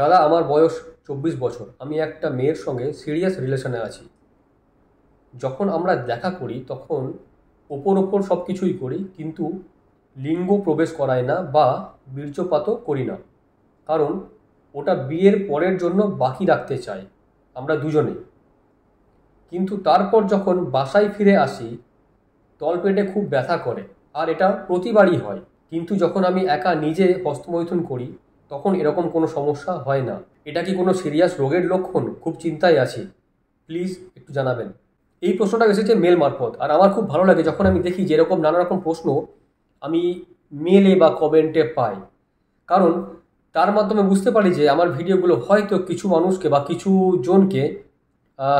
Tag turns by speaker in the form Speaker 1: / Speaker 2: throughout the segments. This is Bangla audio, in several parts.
Speaker 1: দাদা আমার বয়স চব্বিশ বছর আমি একটা মেয়ের সঙ্গে সিরিয়াস রিলেশনে আছি যখন আমরা দেখা করি তখন ওপর ওপর সব কিছুই করি কিন্তু লিঙ্গ প্রবেশ করাই না বা বীর্যপাতও করি না কারণ ওটা বিয়ের পরের জন্য বাকি রাখতে চাই আমরা দুজনে কিন্তু তারপর যখন বাসায় ফিরে আসি তলপেটে খুব ব্যথা করে আর এটা প্রতিবারই হয় কিন্তু যখন আমি একা নিজে হস্তমৈথুন করি তখন এরকম কোনো সমস্যা হয় না এটা কি কোনো সিরিয়াস রোগের লক্ষণ খুব চিন্তায় আছি প্লিজ একটু জানাবেন এই প্রশ্নটা এসেছে মেল মারফত আর আমার খুব ভালো লাগে যখন আমি দেখি যেরকম নানা রকম প্রশ্ন আমি মেলে বা কমেন্টে পাই কারণ তার মাধ্যমে বুঝতে পারি যে আমার ভিডিওগুলো হয়তো কিছু মানুষকে বা কিছু জনকে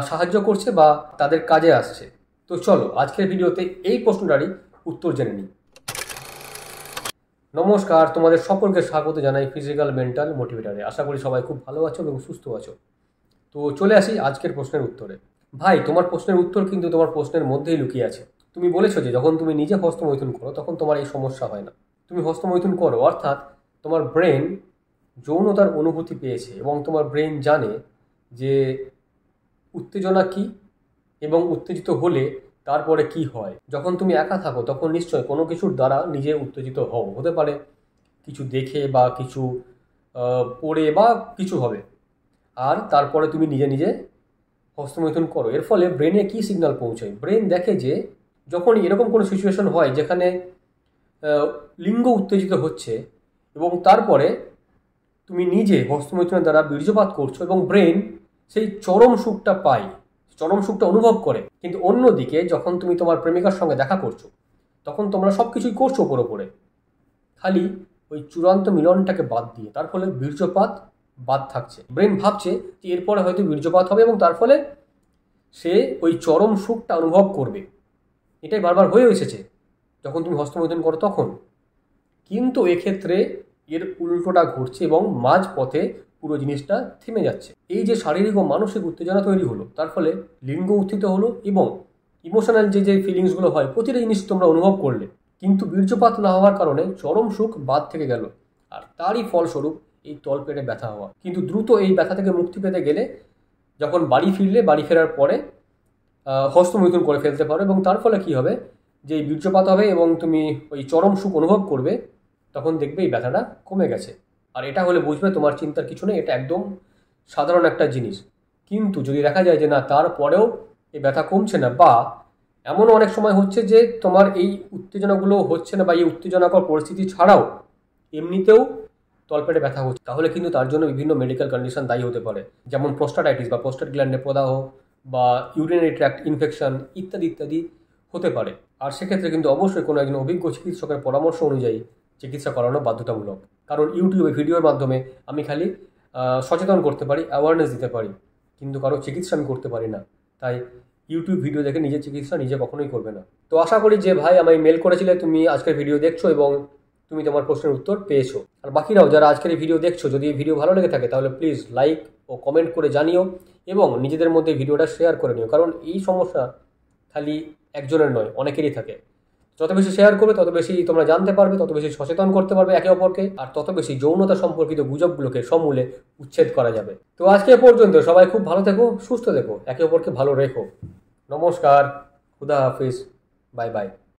Speaker 1: সাহায্য করছে বা তাদের কাজে আসছে তো চলো আজকের ভিডিওতে এই প্রশ্নটারই উত্তর জেনে নিই নমস্কার তোমাদের সকলকে স্বাগত জানাই ফিজিক্যাল মেন্টাল মোটিভেটারে আশা করি সবাই খুব ভালো আছো এবং সুস্থ আছো তো চলে আসি আজকের প্রশ্নের উত্তরে ভাই তোমার প্রশ্নের উত্তর কিন্তু তোমার প্রশ্নের মধ্যেই লুকিয়ে আছে তুমি বলেছো যে যখন তুমি নিজে হস্তমৈথুন করো তখন তোমার এই সমস্যা হয় না তুমি হস্তমৈথুন করো অর্থাৎ তোমার ব্রেন যৌনতার অনুভূতি পেয়েছে এবং তোমার ব্রেন জানে যে উত্তেজনা কী এবং উত্তেজিত হলে তারপরে কি হয় যখন তুমি একা থাকো তখন নিশ্চয় কোনো কিছুর দ্বারা নিজে উত্তেজিত হও হতে পারে কিছু দেখে বা কিছু পড়ে বা কিছু হবে আর তারপরে তুমি নিজে নিজে হস্তমৈথুন করো এর ফলে ব্রেনে কি সিগন্যাল পৌঁছয় ব্রেন দেখে যে যখন এরকম কোনো সিচুয়েশন হয় যেখানে লিঙ্গ উত্তেজিত হচ্ছে এবং তারপরে তুমি নিজে হস্তমৈথুনের দ্বারা বীর্যপাত করছো এবং ব্রেন সেই চরম সুখটা পায় চরম সুখটা অনুভব করে কিন্তু অন্যদিকে যখন তুমি তোমার প্রেমিকার সঙ্গে দেখা করছো তখন তোমরা সব কিছুই করছো ওপর ওপরে খালি ওই চূড়ান্ত মিলনটাকে বাদ দিয়ে তার ফলে বীর্যপাত বাদ থাকছে ব্রেন ভাবছে যে এরপরে হয়তো বীর্যপাত হবে এবং তার ফলে সে ওই চরম সুখটা অনুভব করবে এটাই বারবার হয়ে এসেছে যখন তুমি হস্তমৈথন করো তখন কিন্তু এক্ষেত্রে এর উল্টোটা ঘটছে এবং মাঝ পথে পুরো জিনিসটা থেমে যাচ্ছে এই যে শারীরিক ও মানসিক উত্তেজনা তৈরি হলো তার ফলে লিঙ্গ উত্থিত হলো এবং ইমোশনাল যে যে ফিলিংসগুলো হয় প্রতিটা জিনিস তোমরা অনুভব করলে কিন্তু বীর্যপাত না হওয়ার কারণে চরম সুখ বাদ থেকে গেল আর তারই ফলস্বরূপ এই তলপেটে ব্যথা হওয়া কিন্তু দ্রুত এই ব্যথা থেকে মুক্তি পেতে গেলে যখন বাড়ি ফিরলে বাড়ি ফেরার পরে হস্তমৈথুন করে ফেলতে পারো এবং তার ফলে কী হবে যে বীর্যপাত হবে এবং তুমি ওই চরম সুখ অনুভব করবে তখন দেখবে এই ব্যথাটা কমে গেছে আর এটা হলে বুঝবে তোমার চিন্তার কিছু নেই এটা একদম সাধারণ একটা জিনিস কিন্তু যদি দেখা যায় যে না তারপরেও এই ব্যথা কমছে না বা এমন অনেক সময় হচ্ছে যে তোমার এই উত্তেজনাগুলো হচ্ছে না বা এই উত্তেজনাকর পরিস্থিতি ছাড়াও এমনিতেও তলপেটে ব্যথা হচ্ছে তাহলে কিন্তু তার জন্য বিভিন্ন মেডিকেল কন্ডিশন দায়ী হতে পারে যেমন প্রোস্টাটাইটিস বা প্রোস্টেট গ্ল্যান্ডে প্রদাহ বা ইউরিনারি ট্র্যাক্ট ইনফেকশন ইত্যাদি ইত্যাদি হতে পারে আর সেক্ষেত্রে কিন্তু অবশ্যই কোনো একজন অভিজ্ঞ চিকিৎসকের পরামর্শ অনুযায়ী চিকিৎসা করানো বাধ্যতামূলক কারণ ইউটিউবে ভিডিওর মাধ্যমে আমি খালি সচেতন করতে পারি অ্যাওয়ারনেস দিতে পারি কিন্তু কারো চিকিৎসা আমি করতে পারি না তাই ইউটিউব ভিডিও দেখে নিজের চিকিৎসা নিজে কখনোই করবে না তো আশা করি যে ভাই আমায় মেল করেছিলে তুমি আজকের ভিডিও দেখছো এবং তুমি তোমার প্রশ্নের উত্তর পেয়েছো আর বাকিরাও যারা আজকের এই ভিডিও দেখছো যদি এই ভিডিও ভালো লেগে থাকে তাহলে প্লিজ লাইক ও কমেন্ট করে জানিও এবং নিজেদের মধ্যে ভিডিওটা শেয়ার করে নিও কারণ এই সমস্যা খালি একজনের নয় অনেকেরই থাকে যত বেশি শেয়ার করবে তত বেশি তোমরা জানতে পারবে তত বেশি সচেতন করতে পারবে একে অপরকে আর তত বেশি যৌনতা সম্পর্কিত গুজবগুলোকে সমূলে উচ্ছেদ করা যাবে তো আজকে পর্যন্ত সবাই খুব ভালো থেকো সুস্থ থেকো একে অপরকে ভালো রেখো নমস্কার খুদা হাফিজ বাই বাই